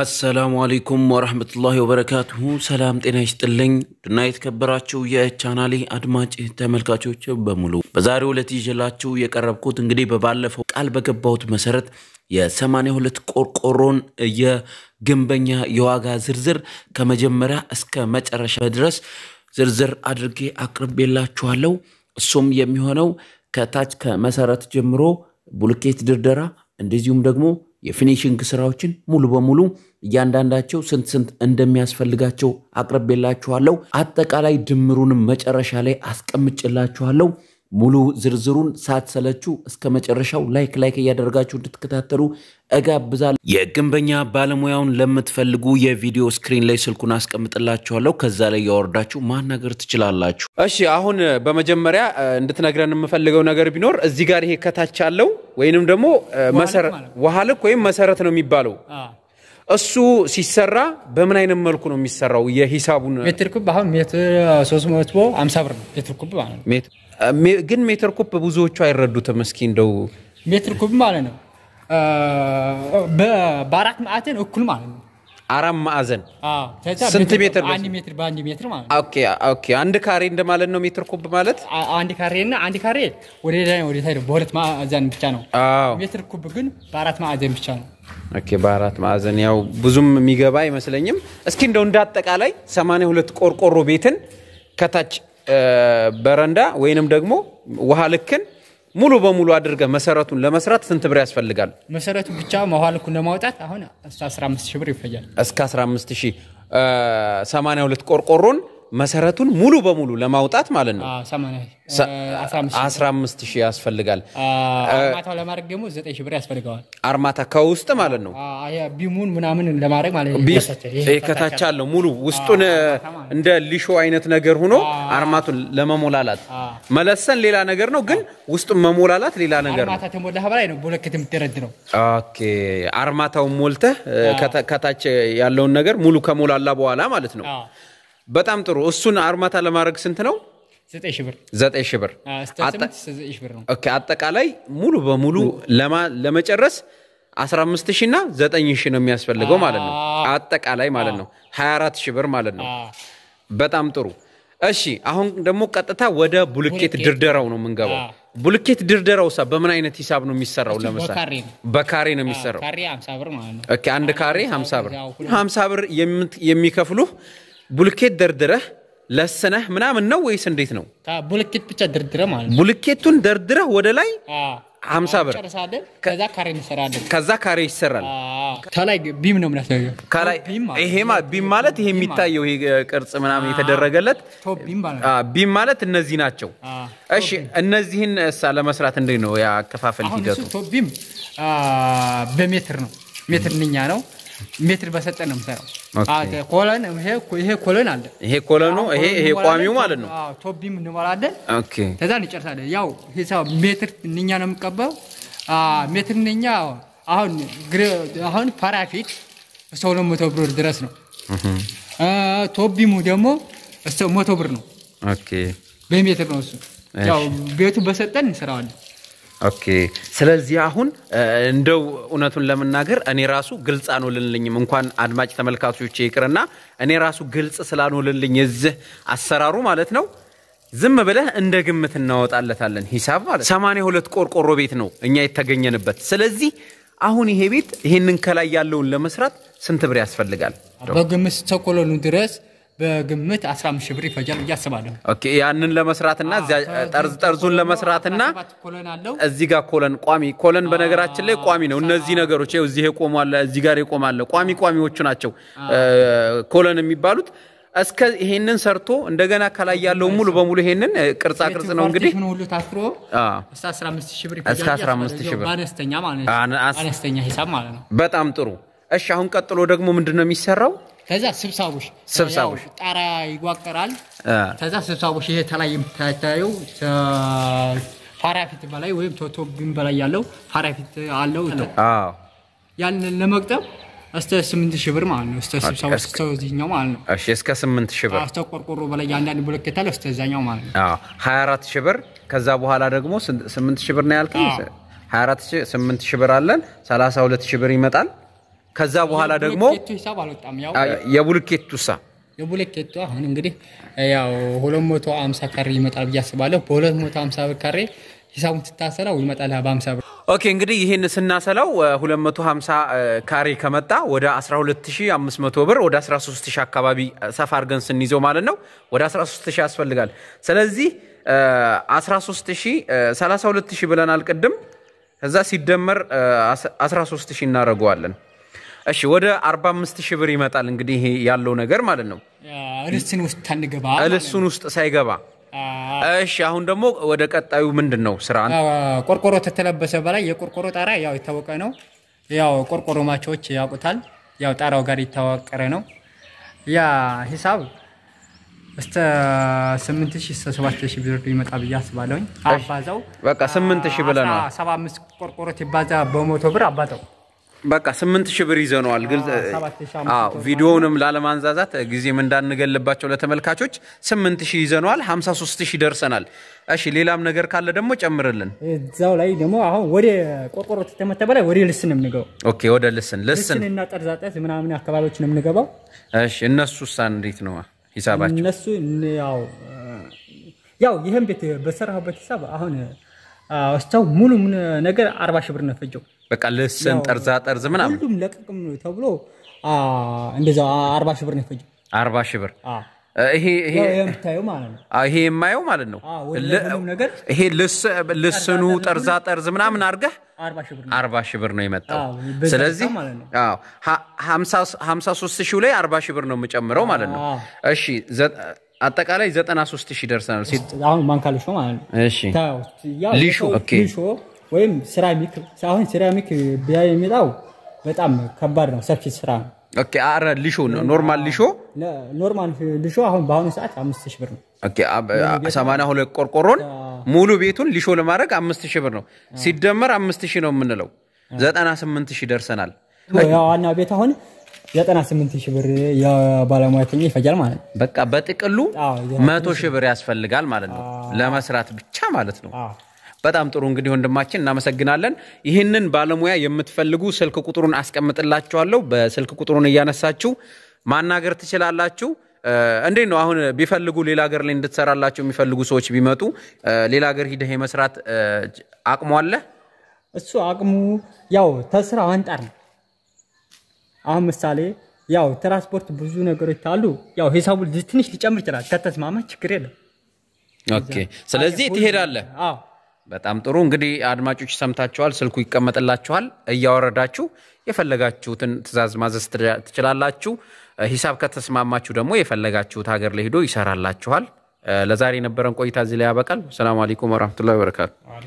አሰላሙ አሌይኩም ወረህመቱላሂ ወበረካቱሁ። ሰላም ጤና ይስጥልኝ ድና የተከበራችሁ የቻናሌ አድማጭ ተመልካቾች በሙሉ በዛሬው ዕለት ይዤላችሁ የቀረብኩት እንግዲህ በባለፈው ቃል በገባሁት መሰረት የሰማንያ ሁለት ቆርቆሮን የግንበኛ የዋጋ ዝርዝር ከመጀመሪያ እስከ መጨረሻ ድረስ ዝርዝር አድርጌ አቅርቤላችኋለሁ። እሱም የሚሆነው ከታች ከመሰረት ጀምሮ ቡልኬት ድርደራ እንደዚሁም ደግሞ የፊኒሽንግ ስራዎችን ሙሉ በሙሉ እያንዳንዳቸው ስንት ስንት እንደሚያስፈልጋቸው አቅርቤላችኋለሁ። አጠቃላይ ድምሩንም መጨረሻ ላይ አስቀምጭላችኋለሁ። ሙሉ ዝርዝሩን ሳትሰለቹ እስከ መጨረሻው ላይክ ላይክ እያደረጋችሁ እንድትከታተሉ እጋብዛለሁ። የግንበኛ ባለሙያውን ለምትፈልጉ የቪዲዮ ስክሪን ላይ ስልኩን አስቀምጥላችኋለሁ። ከዛ ላይ ያወርዳችሁ ማናገር ትችላላችሁ። እሺ፣ አሁን በመጀመሪያ እንድትነግረን የምፈልገው ነገር ቢኖር እዚህ ጋር ይሄ ከታች አለው ወይንም ደግሞ ውሃ ልክ ወይም መሰረት ነው የሚባለው እሱ ሲሰራ በምን አይነት መልኩ ነው የሚሰራው? የሂሳቡን ሜትር ኩብ አሁን ሜትር አምሳ ብር ነው ሜትር ኩብ ማለት ነው። ግን ሜትር ኩብ ብዙዎቹ አይረዱትም። እስኪ እንደው ሜትር ኩብ ማለት ነው በአራት ማዕተን እኩል ማለት ነው አራት ማዕዘን ስንት ሜትር አንድ ሜትር በአንድ ሜትር ማለት ኦኬ አንድ ካሬ እንደማለት ነው ሜትር ኩብ ማለት አንድ ካሬ እና አንድ ካሬ ወደ ላይ ወደ በሁለት ማዕዘን ብቻ ነው ሜትር ኩብ ግን በአራት ማዕዘን ብቻ ነው ኦኬ በአራት ማዕዘን ያው ብዙም የሚገባ አይመስለኝም እስኪ እንደው እንዳጠቃላይ 82 ቆርቆሮ ቤትን ከታች በረንዳ ወይንም ደግሞ ውሃ ልክን ሙሉ በሙሉ አድርገ መሰረቱን ለመስራት ስንት ብር ያስፈልጋል? መሰረቱ ብቻ መዋልኩን ለማውጣት አሁን እስከ 15 ሺህ ብር ይፈጃል። እስከ 15 ሺህ 82 ቆርቆሮን መሰረቱን ሙሉ በሙሉ ለማውጣት ማለት ነው 15 ሺህ ያስፈልጋል። አርማታው ለማድረግ ደግሞ 9 ሺህ ብር ያስፈልገዋል። አርማታ ከውስጥ ማለት ነው ቢሙን ምናምን ለማድረግ ማለት ነው። ከታች አለው ሙሉ ውስጡን እንደ ሊሾ አይነት ነገር ሆኖ አርማቱን ለመሞላላት መለሰን ሌላ ነገር ነው፣ ግን ውስጡን መሞላላት ሌላ ነገር ነው። አርማታ ተሞላ በላይ ነው ኦኬ አርማታውን ሞልተህ ከታች ያለውን ነገር ሙሉ ከሞላላ በኋላ ማለት ነው በጣም ጥሩ። እሱን አርማታ ለማድረግ ስንት ነው? ዘጠኝ ሺህ ብር አጠቃላይ ሙሉ በሙሉ ለመጨረስ 15 ሺህ እና 9 ሺህ ነው የሚያስፈልገው ማለት ነው። አጠቃላይ ማለት ነው 24 ሺህ ብር ማለት ነው። በጣም ጥሩ። እሺ አሁን ደግሞ ቀጥታ ወደ ቡልኬት ድርደራው ነው የምንገባው። ቡልኬት ድርደራው ሳ በምን አይነት ሂሳብ ነው የሚሰራው? ለምሳሌ በካሬ ነው የሚሰራው። አንድ ካሬ 50 ብር 50 ብር የሚከፍሉህ ቡልኬት ደርድረህ ለስነህ ምናምን ነው ወይስ እንዴት ነው? ቡልኬት ብቻ ደርድረህ ማለት ነው። ቡልኬቱን ደርድረህ ወደ ላይ ሀምሳ ብር ከዛ ካሬ ይሰራል። ከላይ ቢም ነው ቢም ማለት ይሄ የሚታየው ይሄ ቅርጽ ምናምን የተደረገለት ቢም ማለት እነዚህ ናቸው። እሺ እነዚህን እሳ ለመስራት እንዴት ነው ያከፋፈል ሂደቱ? ቢም በሜትር ነው ሜትር ንኛ ነው ሜትር በሰጠ ነው የምሰራው። ኮለን ይሄ ኮለን አለ። ይሄ ኮለኑ ይሄ ይሄ ቋሚው ማለት ነው። ቶቢም እንሞላለን። ከዛ እንጨርሳለን። ያው ሂሳብ ሜትር እንኛ ነው የምቀበው። ሜትር እንኛ አሁን ፓራፊት እስከ ሁለት መቶ ብር ድረስ ነው። ቶቢሙ ደግሞ እስከ መቶ ብር ነው። በሜትር ነው እሱ። ያው ቤቱ በሰጠን እንሰራዋለን። ኦኬ ስለዚህ አሁን እንደው እውነቱን ለመናገር እኔ ራሱ ግልጽ አኖልልኝም እንኳን አድማጭ ተመልካቾች ይቅርና እኔ ራሱ ግልጽ ስላኖልልኝ የዚህ አሰራሩ ማለት ነው። ዝም ብለህ እንደ ግምት እናወጣለታለን ሂሳብ ማለት ሰማንያ ሁለት ቆርቆሮ ቤት ነው እኛ የተገኘንበት። ስለዚህ አሁን ይሄ ቤት ይህንን ከላይ ያለውን ለመስራት ስንት ብር ያስፈልጋል? በግምት እስከ ድረስ በግምት 15 ሺህ ብር ይፈጃል ብዬ አስባለሁ። ኦኬ ያንን ለመስራትና ጠርዝ ጠርዙን ለመስራትና እዚህ ጋር ኮለን ቋሚ ኮለን በነገራችን ላይ ቋሚ ነው። እነዚህ ነገሮች ይኸው እዚህ የቆማለ እዚህ ጋር የቆማለ ቋሚ ቋሚዎቹ ናቸው ኮለን የሚባሉት። እስከ ይሄንን ሰርቶ እንደገና ከላይ ያለው ሙሉ በሙሉ ይሄንን ቅርጻ ቅርጽ ነው እንግዲህ ሁሉ ታስሮ እስከ 15 ሺህ ብር አነስተኛ ሂሳብ ማለት ነው። በጣም ጥሩ። እሺ አሁን ቀጥሎ ደግሞ ምንድን ነው የሚሰራው? ከዛ ስብሳቦች ስብሳቦች ጣራ ይጓቀራል። ከዛ ስብሳቦች ይሄ ተላይ የምታየው ፋራፊት በላይ ወይም ቶቶቢን በላይ ያለው ፋራፊት አለው። ያንን ለመቅጠብ እስከ ስምንት ሺህ ብር ማለት ነው። እስከ ስብሰባ እዚህኛው ማለት ነው። እሺ እስከ ስምንት ሺህ ብር እስከ ቆርቆሮ በላይ የአንዳንድ ብሎክ ከታለ እዛኛው ማለት ነው። አዎ 24 ሺህ ብር። ከዛ በኋላ ደግሞ ስምንት ሺህ ብር ነው ያልከኝ። 24 ሺህ 8 ሺህ ብር አለን። 32 ሺህ ብር ይመጣል። ከዛ በኋላ ደግሞ የቡልኬቱ ሳ የቡልኬቱ አሁን እንግዲህ ያው 250 ካሬ ይመጣል ብዬ አስባለሁ። በ250 ካሬ ሂሳቡን ስታሰላው ይመጣል በ50 ብር። ኦኬ እንግዲህ ይህን ስናሰላው 250 ካሬ ከመጣ ወደ 12500 ብር ወደ 13000 አካባቢ ሰፋ አድርገን ስንይዘው ማለት ነው ወደ 13000 ያስፈልጋል። ስለዚህ 13000 32000 ብለናል ቅድም ከዛ ሲደመር 13000 እናደርገዋለን። እሺ ወደ 45 ሺህ ብር ይመጣል እንግዲህ ያለው ነገር ማለት ነው። እልሱን ውስጥ ሳንገባ እልሱን ውስጥ ሳይገባ እሺ። አሁን ደግሞ ወደ ቀጣዩ ምንድን ነው ስራ? ቆርቆሮ ተተለበሰ በላይ የቆርቆሮ ጣራ ያው የታወቀ ነው። ያው ቆርቆሮ ማቾች ያውቁታል። ያው ጣራው ጋር የተዋቀረ ነው። ያ ሂሳብ እስከ 8000 እስከ 7000 ብር ይመጣ ብዬ አስባለሁኝ። አባዛው በቃ 8000 ብለናል። 75 ቆርቆሮ ይባዛ በመቶ ብር አባዛው በቃ ስምንት ሺህ ብር ይዘነዋል። ቪዲዮውንም ላለማንዛዛት ጊዜም እንዳንገልባቸው ለተመልካቾች ስምንት ሺህ ይዘነዋል። ሀምሳ ሶስት ሺህ ደርሰናል። እሺ ሌላም ነገር ካለ ደግሞ ጨምርልን። እዛው ላይ ደግሞ አሁን ወደ ቆርቆሮ ተመተ በላይ ወደ ልስን የምንገባው ኦኬ፣ ወደ ልስን ልስን እና ጠርዛጠት ምናምን አካባቢዎች ነው የምንገባው። እሺ እነሱ ሳ እንዴት ነው ሂሳባቸው? እነሱ ያው ያው ይህም ቤት በሰራሁበት ሂሳብ አሁን እስታው ሙሉ ነገር አርባ ሺህ ብር ነው የፈጀው። በቃ ልስን፣ ጠርዛ ጠርዝ ምናምን ሁሉም ለቅቅም ተብሎ እንደዛ አርባ ሺህ ብር ነው የፈጀው። አርባ ሺህ ብር ይሄ የማየው ማለት ነው። ይሄ ልስኑ ጠርዛ ጠርዝ ምናምን አድርገህ አርባ ሺህ ብር ነው የመጣው። ስለዚህ ሀምሳ ሶስት ሺህ ላይ አርባ ሺህ ብር ነው የምጨምረው ማለት ነው። እሺ አጠቃላይ 93 ሺህ ደርሰናል። አሁን ማንካ ማለት ወይም ሴራሚክ አሁን ሴራሚክ ቢያ የሚጣው በጣም ከባድ ነው፣ ሰፊ ስራ ነው። አረ ኖርማል ኖርማል አሁን በአሁኑ ሰዓት አምስት ሺህ ብር ነው። ሰማንያ ሁለት ቆርቆሮን ሙሉ ቤቱን ሊሾ ለማድረግ አምስት ሺህ ብር ነው ሲደመር አምስት ሺህ ነው የምንለው ዘጠና ስምንት ሺህ ደርሰናል። ዋና ቤት አሁን ዘጠና ስምንት ሺህ ብር የባለሙያተኛ ይፈጃል ማለት ነው። በቃ በጥቅሉ መቶ ሺህ ብር ያስፈልጋል ማለት ነው ለመስራት ብቻ ማለት ነው። በጣም ጥሩ እንግዲህ ወንድማችን እናመሰግናለን። ይህንን ባለሙያ የምትፈልጉ ስልክ ቁጥሩን አስቀምጥላችኋለሁ። በስልክ ቁጥሩን እያነሳችሁ ማናገር ትችላላችሁ። እንዴት ነው አሁን ቢፈልጉ ሌላ ሀገር ላይ እንድትሰራላቸው የሚፈልጉ ሰዎች ቢመጡ ሌላ ሀገር ሂደህ የመስራት አቅሙ አለ? እሱ አቅሙ ያው ተስራው አንጣር ነው አሁን ምሳሌ ያው ትራንስፖርት ብዙ ነገሮች አሉ። ያው ሂሳቡ ትንሽ ሊጨምር ይችላል። ከተስማማ ችግር የለም። ኦኬ፣ ስለዚህ ትሄዳለህ። በጣም ጥሩ እንግዲህ አድማጮች ሰምታችኋል። ስልኩ ይቀመጥላችኋል። እያወረዳችሁ የፈለጋችሁትን ትዛዝ ማዘዝ ትችላላችሁ። ሂሳብ ከተስማማችሁ ደግሞ የፈለጋችሁት ሀገር ላይ ሄዶ ይሰራላችኋል። ለዛሬ የነበረን ቆይታ እዚህ ላይ ያበቃል። ሰላም አለይኩም ወረህመቱላሂ ወበረካቱ።